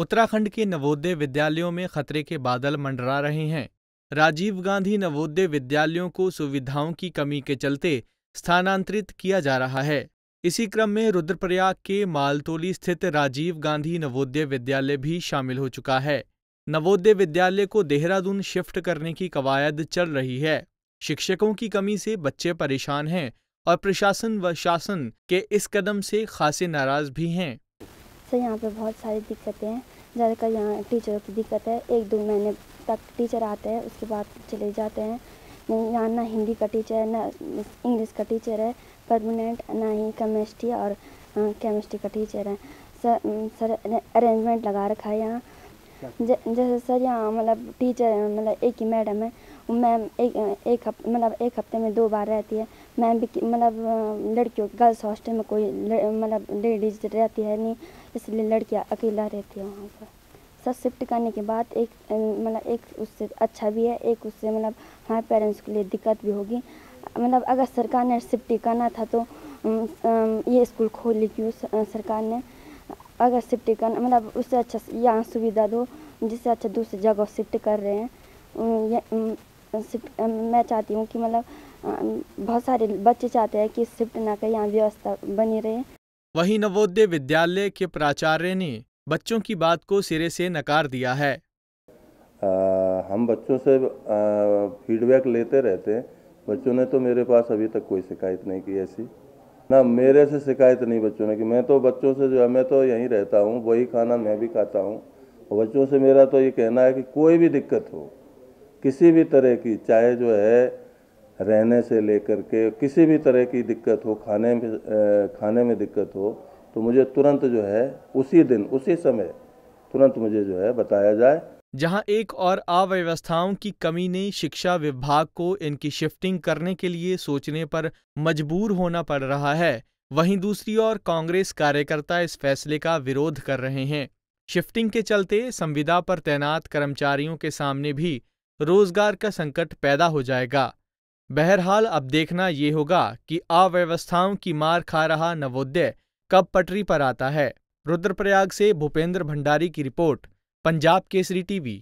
उत्तराखंड के नवोदय विद्यालयों में खतरे के बादल मंडरा रहे हैं राजीव गांधी नवोदय विद्यालयों को सुविधाओं की कमी के चलते स्थानांतरित किया जा रहा है इसी क्रम में रुद्रप्रयाग के मालतोली स्थित राजीव गांधी नवोदय विद्यालय भी शामिल हो चुका है नवोदय विद्यालय को देहरादून शिफ्ट करने की कवायद चल रही है शिक्षकों की कमी से बच्चे परेशान हैं और प्रशासन व शासन के इस कदम से खासे नाराज भी हैं सर यहाँ पे बहुत सारी दिक्कतें हैं ज़्यादातर यहाँ टीचरों की दिक्कत है एक दो महीने तक टीचर आते हैं उसके बाद चले जाते हैं यहाँ ना हिंदी का टीचर है ना इंग्लिश का टीचर है परमानेंट ना ही केमिस्ट्री और केमिस्ट्री का टीचर है सर सर अरेंजमेंट लगा रखा है यहाँ जैसे सर यहाँ मतलब टीचर मतलब एक ही मैडम है मैम एक एक मतलब एक हफ्ते में दो बार रहती है मैम भी मतलब लड़कियों गर्ल्स हॉस्टल में कोई मतलब लेडीज रहती है नहीं इसलिए लड़कियाँ अकेला रहती है वहाँ पर सर शिफ्ट करने के बाद एक मतलब एक उससे अच्छा भी है एक उससे मतलब हमारे पेरेंट्स के लिए दिक्कत भी होगी मतलब अगर सरकार ने शिफ्ट करना था तो ये स्कूल खोल ली क्यों सरकार ने अगर शिफ्ट कर मतलब उससे अच्छा यहाँ सुविधा दो जिससे अच्छा दूसरी जगह शिफ्ट कर रहे हैं शिफ्ट मैं चाहती हूँ कि मतलब बहुत सारे बच्चे चाहते हैं कि शिफ्ट ना कर यहाँ व्यवस्था बनी रहे वही नवोदय विद्यालय के प्राचार्य ने बच्चों की बात को सिरे से नकार दिया है आ, हम बच्चों से फीडबैक लेते रहते हैं बच्चों ने तो मेरे पास अभी तक कोई शिकायत नहीं की ऐसी ना मेरे से शिकायत नहीं बच्चों ने कि मैं तो बच्चों से जो है मैं तो यहीं रहता हूँ वही खाना मैं भी खाता हूँ और बच्चों से मेरा तो ये कहना है कि कोई भी दिक्कत हो किसी भी तरह की चाहे जो है रहने से लेकर के किसी भी तरह की दिक्कत हो खाने में खाने में दिक्कत हो तो मुझे तुरंत जो है उसी दिन उसी समय तुरंत मुझे जो है बताया जाए जहां एक और अव्यवस्थाओं की कमी ने शिक्षा विभाग को इनकी शिफ्टिंग करने के लिए सोचने पर मजबूर होना पड़ रहा है वहीं दूसरी ओर कांग्रेस कार्यकर्ता इस फैसले का विरोध कर रहे हैं शिफ्टिंग के चलते संविदा पर तैनात कर्मचारियों के सामने भी रोजगार का संकट पैदा हो जाएगा बहरहाल अब देखना ये होगा कि अव्यवस्थाओं की मार खा रहा नवोदय कब पटरी पर आता है रुद्रप्रयाग से भूपेंद्र भंडारी की रिपोर्ट पंजाब केसरी टीवी